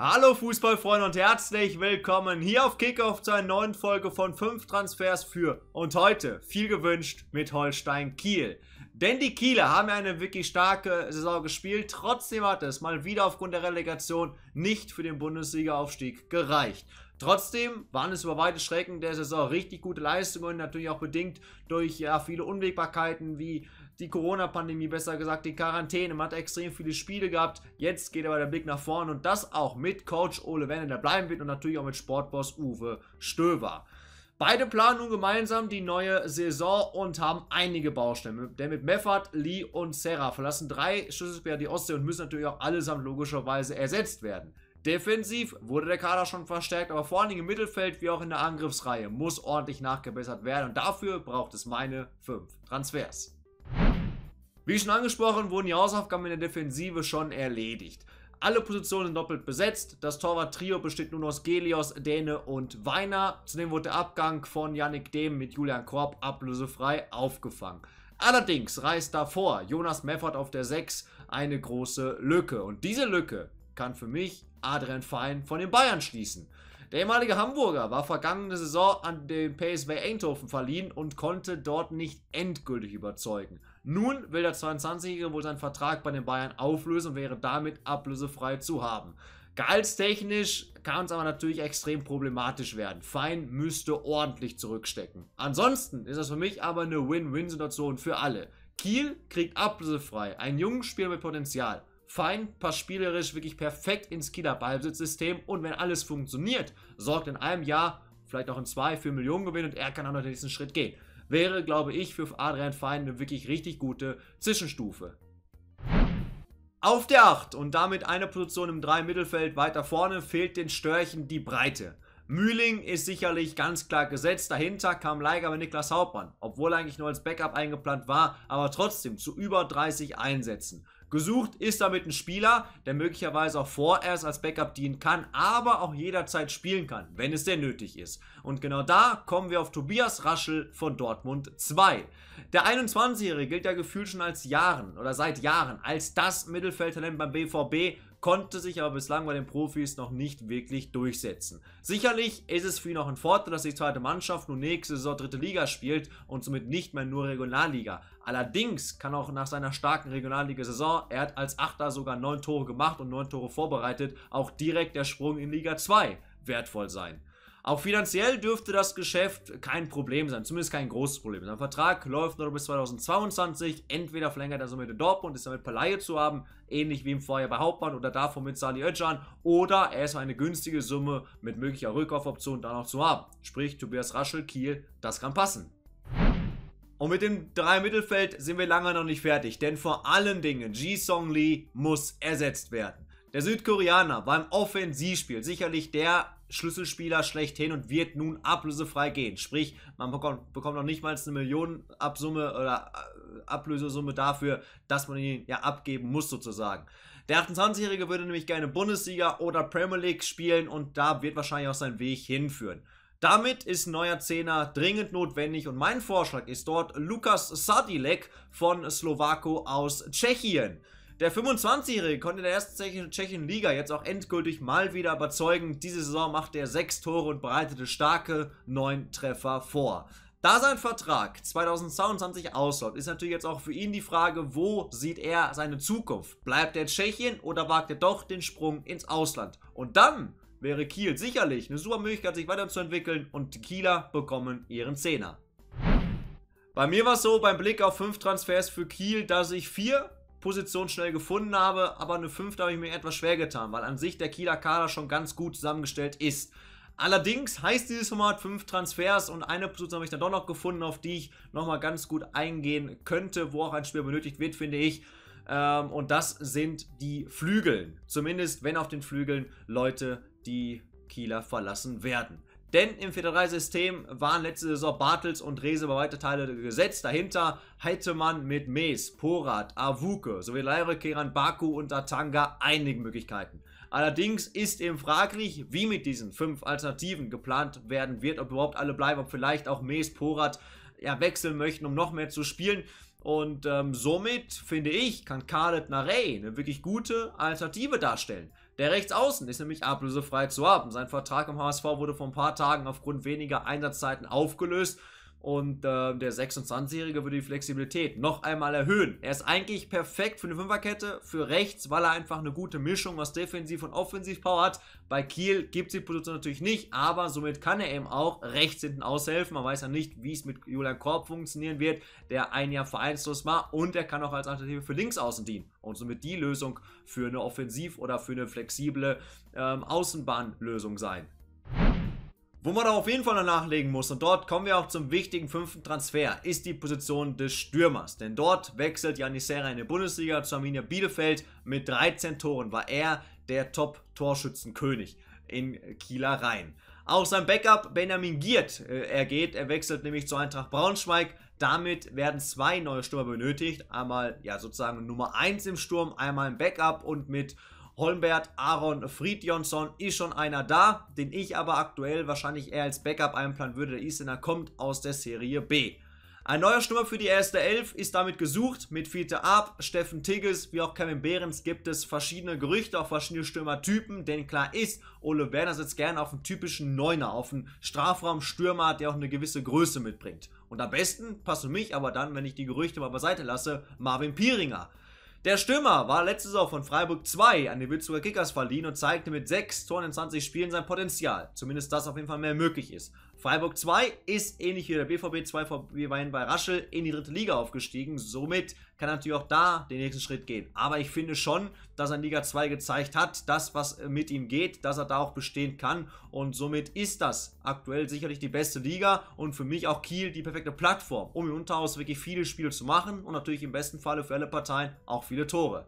Hallo Fußballfreunde und herzlich willkommen hier auf Kickoff zu einer neuen Folge von 5 Transfers für und heute viel gewünscht mit Holstein Kiel. Denn die Kieler haben ja eine wirklich starke Saison gespielt, trotzdem hat es mal wieder aufgrund der Relegation nicht für den Bundesligaaufstieg gereicht. Trotzdem waren es über weite Strecken der Saison richtig gute Leistungen, natürlich auch bedingt durch ja, viele Unwägbarkeiten wie die Corona-Pandemie, besser gesagt die Quarantäne. Man hat extrem viele Spiele gehabt. Jetzt geht aber der Blick nach vorne und das auch mit Coach Ole Werner, der bleiben wird und natürlich auch mit Sportboss Uwe Stöver. Beide planen nun gemeinsam die neue Saison und haben einige Baustellen. Denn mit Meffert, Lee und Serra verlassen drei Schlüsselspieler die Ostsee und müssen natürlich auch allesamt logischerweise ersetzt werden. Defensiv wurde der Kader schon verstärkt, aber vor allen Dingen im Mittelfeld wie auch in der Angriffsreihe muss ordentlich nachgebessert werden und dafür braucht es meine fünf Transfers. Wie schon angesprochen, wurden die Hausaufgaben in der Defensive schon erledigt. Alle Positionen doppelt besetzt. Das Torwart-Trio besteht nun aus Gelios, Däne und Weiner. Zudem wurde der Abgang von Yannick Dehm mit Julian Korb ablösefrei aufgefangen. Allerdings reißt davor Jonas Meffert auf der 6 eine große Lücke. Und diese Lücke kann für mich Adrian Fein von den Bayern schließen. Der ehemalige Hamburger war vergangene Saison an den PSV Eindhoven verliehen und konnte dort nicht endgültig überzeugen. Nun will der 22-Jährige wohl seinen Vertrag bei den Bayern auflösen und wäre damit ablösefrei zu haben. Gehaltstechnisch kann es aber natürlich extrem problematisch werden. Fein müsste ordentlich zurückstecken. Ansonsten ist das für mich aber eine Win-Win-Situation für alle. Kiel kriegt ablösefrei ein junges Spiel mit Potenzial. Fein passt spielerisch wirklich perfekt ins Kieler Ballbesitzsystem und wenn alles funktioniert, sorgt in einem Jahr, vielleicht auch in zwei, für Millionen Gewinn und er kann auch noch den nächsten Schritt gehen wäre, glaube ich, für Adrian Fein eine wirklich richtig gute Zwischenstufe. Auf der 8 und damit eine Position im 3 Mittelfeld weiter vorne fehlt den Störchen die Breite. Mühling ist sicherlich ganz klar gesetzt. Dahinter kam Leiger mit Niklas Hauptmann, obwohl er eigentlich nur als Backup eingeplant war, aber trotzdem zu über 30 Einsätzen. Gesucht ist damit ein Spieler, der möglicherweise auch vorerst als Backup dienen kann, aber auch jederzeit spielen kann, wenn es denn nötig ist. Und genau da kommen wir auf Tobias Raschel von Dortmund 2. Der 21-Jährige gilt ja gefühlt schon als Jahren oder seit Jahren als das Mittelfeldtalent beim BVB konnte sich aber bislang bei den Profis noch nicht wirklich durchsetzen. Sicherlich ist es für ihn auch ein Vorteil, dass die zweite Mannschaft nun nächste Saison dritte Liga spielt und somit nicht mehr nur Regionalliga. Allerdings kann auch nach seiner starken Regionalliga-Saison, er hat als Achter sogar neun Tore gemacht und neun Tore vorbereitet, auch direkt der Sprung in Liga 2 wertvoll sein. Auch finanziell dürfte das Geschäft kein Problem sein, zumindest kein großes Problem. Sein Vertrag läuft noch bis 2022, entweder verlängert er somit in Dortmund, ist damit Palaie zu haben, ähnlich wie im Vorjahr bei Hauptmann oder davon mit Sali Özcan, oder er ist eine günstige Summe mit möglicher Rückkaufoption dann noch zu haben. Sprich Tobias Raschel, Kiel, das kann passen. Und mit dem 3 Mittelfeld sind wir lange noch nicht fertig, denn vor allen Dingen Ji Song Lee muss ersetzt werden. Der Südkoreaner war im Offensivspiel sicherlich der Schlüsselspieler schlechthin und wird nun ablösefrei gehen. Sprich, man bekommt, bekommt noch nicht mal eine Millionenabsumme oder äh, Ablösesumme dafür, dass man ihn ja abgeben muss sozusagen. Der 28-Jährige würde nämlich gerne Bundesliga oder Premier League spielen und da wird wahrscheinlich auch sein Weg hinführen. Damit ist neuer Zehner dringend notwendig und mein Vorschlag ist dort Lukas Sadilek von Slowako aus Tschechien. Der 25-Jährige konnte in der ersten tschechischen Liga jetzt auch endgültig mal wieder überzeugen. Diese Saison machte er sechs Tore und bereitete starke neun Treffer vor. Da sein Vertrag 2022 ausläuft, ist natürlich jetzt auch für ihn die Frage, wo sieht er seine Zukunft? Bleibt er in Tschechien oder wagt er doch den Sprung ins Ausland? Und dann wäre Kiel sicherlich eine super Möglichkeit, sich weiterzuentwickeln und die Kieler bekommen ihren Zehner. Bei mir war es so, beim Blick auf fünf Transfers für Kiel, dass ich vier Position schnell gefunden habe, aber eine 5 habe ich mir etwas schwer getan, weil an sich der Kieler Kader schon ganz gut zusammengestellt ist. Allerdings heißt dieses Format 5 Transfers und eine Position habe ich dann doch noch gefunden, auf die ich nochmal ganz gut eingehen könnte, wo auch ein Spiel benötigt wird, finde ich. Ähm, und das sind die Flügeln. Zumindest wenn auf den Flügeln Leute die Kieler verlassen werden. Denn im 4 system waren letzte Saison Bartels und Rese über weite Teile gesetzt. Dahinter Heitemann mit Mees, Porat, Avuke sowie Leire, Baku und Atanga einige Möglichkeiten. Allerdings ist eben fraglich, wie mit diesen fünf Alternativen geplant werden wird, ob überhaupt alle bleiben, ob vielleicht auch Mees, Porat ja, wechseln möchten, um noch mehr zu spielen. Und ähm, somit, finde ich, kann Khaled Narey eine wirklich gute Alternative darstellen. Der Rechtsaußen ist nämlich ablösefrei zu haben. Sein Vertrag im HSV wurde vor ein paar Tagen aufgrund weniger Einsatzzeiten aufgelöst. Und äh, der 26-Jährige würde die Flexibilität noch einmal erhöhen. Er ist eigentlich perfekt für eine Fünferkette, für rechts, weil er einfach eine gute Mischung aus Defensiv- und Offensivpower hat. Bei Kiel gibt es die Position natürlich nicht, aber somit kann er eben auch rechts hinten aushelfen. Man weiß ja nicht, wie es mit Julian Korb funktionieren wird, der ein Jahr vereinslos war und er kann auch als Alternative für Linksaußen dienen und somit die Lösung für eine Offensiv- oder für eine flexible ähm, Außenbahnlösung sein. Wo man aber auf jeden Fall noch nachlegen muss, und dort kommen wir auch zum wichtigen fünften Transfer, ist die Position des Stürmers. Denn dort wechselt Janis Serra in die Bundesliga zu Arminia Bielefeld. Mit 13 Toren war er der Top-Torschützenkönig in Kieler Rhein. Auch sein Backup Benjamin Giert, äh, er geht, er wechselt nämlich zu Eintracht Braunschweig. Damit werden zwei neue Stürmer benötigt. Einmal ja sozusagen Nummer 1 im Sturm, einmal im Backup und mit Holmbert, Aaron Friedjonsson ist schon einer da, den ich aber aktuell wahrscheinlich eher als Backup einplanen würde. Der Isländer kommt aus der Serie B. Ein neuer Stürmer für die erste Elf ist damit gesucht. Mit Fiete Ab, Steffen Tigges, wie auch Kevin Behrens gibt es verschiedene Gerüchte, auf verschiedene Stürmertypen. Denn klar ist, Ole Werner sitzt gerne auf einem typischen Neuner, auf einem Strafraumstürmer, der auch eine gewisse Größe mitbringt. Und am besten passt für mich aber dann, wenn ich die Gerüchte mal beiseite lasse, Marvin Pieringer. Der Stürmer war letzte Saison von Freiburg 2 an den Würzburger Kickers verliehen und zeigte mit 6 Toren in 20 Spielen sein Potenzial. Zumindest das auf jeden Fall mehr möglich ist. Freiburg 2 ist ähnlich wie der BVB 2 vorbewein bei Raschel in die dritte Liga aufgestiegen. Somit kann natürlich auch da den nächsten Schritt gehen. Aber ich finde schon, dass er in Liga 2 gezeigt hat, das, was äh, mit ihm geht, dass er da auch bestehen kann. Und somit ist das aktuell sicherlich die beste Liga und für mich auch Kiel die perfekte Plattform, um im Unterhaus wirklich viele Spiele zu machen und natürlich im besten Falle für alle Parteien auch viele Tore.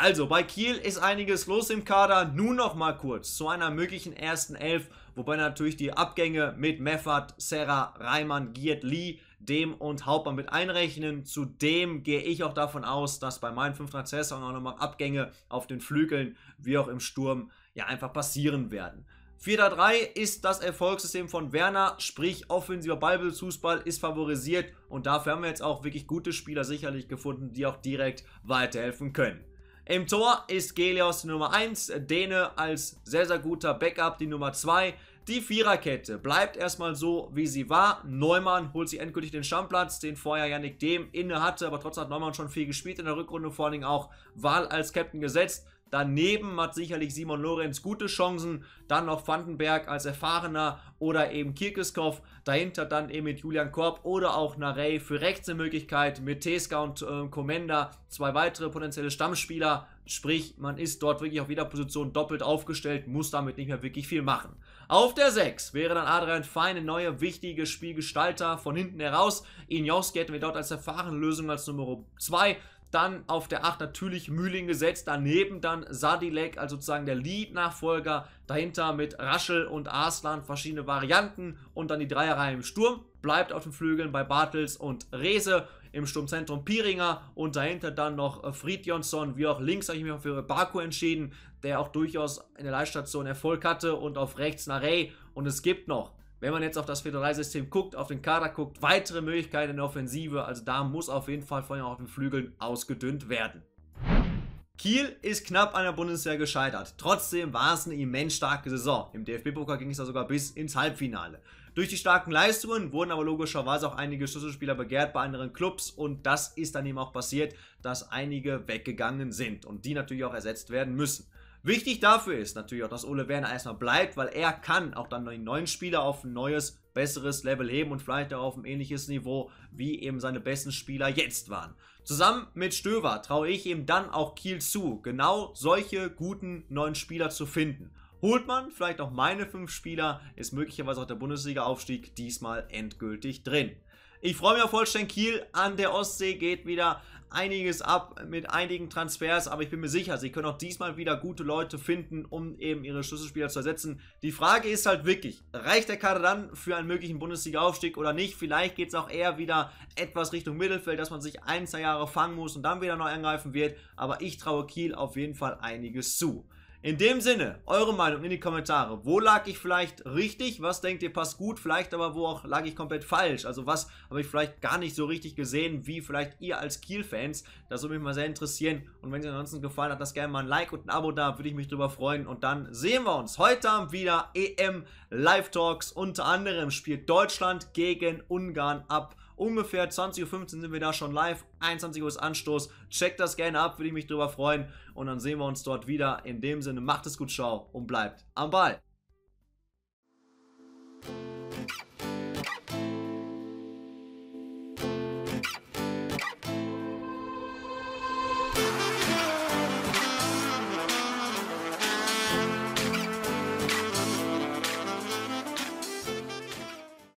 Also bei Kiel ist einiges los im Kader. Nun noch mal kurz zu einer möglichen ersten Elf, wobei natürlich die Abgänge mit Meffert, Serra, Reimann, Giert, Lee, Dem und Hauptmann mit einrechnen. Zudem gehe ich auch davon aus, dass bei meinen 5 Saison auch nochmal Abgänge auf den Flügeln wie auch im Sturm ja einfach passieren werden. 4-3 ist das Erfolgssystem von Werner, sprich offensiver Ballbesitzfußball ist favorisiert und dafür haben wir jetzt auch wirklich gute Spieler sicherlich gefunden, die auch direkt weiterhelfen können. Im Tor ist Gelios die Nummer 1, Dene als sehr, sehr guter Backup die Nummer 2. Die Viererkette bleibt erstmal so, wie sie war. Neumann holt sich endgültig den Stammplatz, den vorher Yannick Dem inne hatte, aber trotzdem hat Neumann schon viel gespielt in der Rückrunde, vor allen Dingen auch Wahl als Captain gesetzt. Daneben hat sicherlich Simon Lorenz gute Chancen. Dann noch Vandenberg als erfahrener oder eben Kirkeskov. Dahinter dann eben mit Julian Korb oder auch Narey für rechts eine Möglichkeit. Mit Teska und äh, Komenda zwei weitere potenzielle Stammspieler. Sprich, man ist dort wirklich auf jeder Position doppelt aufgestellt, muss damit nicht mehr wirklich viel machen. Auf der 6 wäre dann Adrian Fein ein neuer, wichtiger Spielgestalter von hinten heraus. Injowski hätten wir dort als erfahrene Lösung als Nummer 2. Dann auf der 8 natürlich Mühling gesetzt, daneben dann Sadilek, also sozusagen der Lead-Nachfolger, dahinter mit Raschel und Arslan verschiedene Varianten und dann die Dreierreihe im Sturm, bleibt auf den Flügeln bei Bartels und Rese, im Sturmzentrum Piringer und dahinter dann noch äh, Fridjonsson, wie auch links habe ich mich für Baku entschieden, der auch durchaus in der Leitstation Erfolg hatte und auf rechts Narey und es gibt noch wenn man jetzt auf das 4-3-System guckt, auf den Kader guckt, weitere Möglichkeiten in der Offensive. Also da muss auf jeden Fall vor allem auf den Flügeln ausgedünnt werden. Kiel ist knapp an der Bundeswehr gescheitert. Trotzdem war es eine immens starke Saison. Im DFB-Pokal ging es da sogar bis ins Halbfinale. Durch die starken Leistungen wurden aber logischerweise auch einige Schlüsselspieler begehrt bei anderen Clubs und das ist dann eben auch passiert, dass einige weggegangen sind und die natürlich auch ersetzt werden müssen. Wichtig dafür ist natürlich auch, dass Ole Werner erstmal bleibt, weil er kann auch dann den neuen Spieler auf ein neues, besseres Level heben und vielleicht auch auf ein ähnliches Niveau, wie eben seine besten Spieler jetzt waren. Zusammen mit Stöver traue ich ihm dann auch Kiel zu, genau solche guten neuen Spieler zu finden. Holt man vielleicht auch meine fünf Spieler, ist möglicherweise auch der Bundesliga-Aufstieg diesmal endgültig drin. Ich freue mich auf Holstein Kiel. An der Ostsee geht wieder einiges ab mit einigen Transfers, aber ich bin mir sicher, sie können auch diesmal wieder gute Leute finden, um eben ihre Schlüsselspieler zu ersetzen. Die Frage ist halt wirklich, reicht der Kader dann für einen möglichen Bundesliga-Aufstieg oder nicht? Vielleicht geht es auch eher wieder etwas Richtung Mittelfeld, dass man sich ein, zwei Jahre fangen muss und dann wieder neu angreifen wird, aber ich traue Kiel auf jeden Fall einiges zu. In dem Sinne, eure Meinung in die Kommentare. Wo lag ich vielleicht richtig? Was denkt ihr passt gut? Vielleicht aber wo auch lag ich komplett falsch? Also was habe ich vielleicht gar nicht so richtig gesehen, wie vielleicht ihr als Kiel-Fans? Das würde mich mal sehr interessieren. Und wenn es ansonsten gefallen hat, lasst gerne mal ein Like und ein Abo da. Würde ich mich drüber freuen. Und dann sehen wir uns. Heute haben wieder EM Live Talks. Unter anderem spielt Deutschland gegen Ungarn ab. Ungefähr 20.15 Uhr sind wir da schon live. 21 Uhr ist Anstoß. Checkt das gerne ab, würde ich mich drüber freuen. Und dann sehen wir uns dort wieder. In dem Sinne, macht es gut, ciao und bleibt am Ball.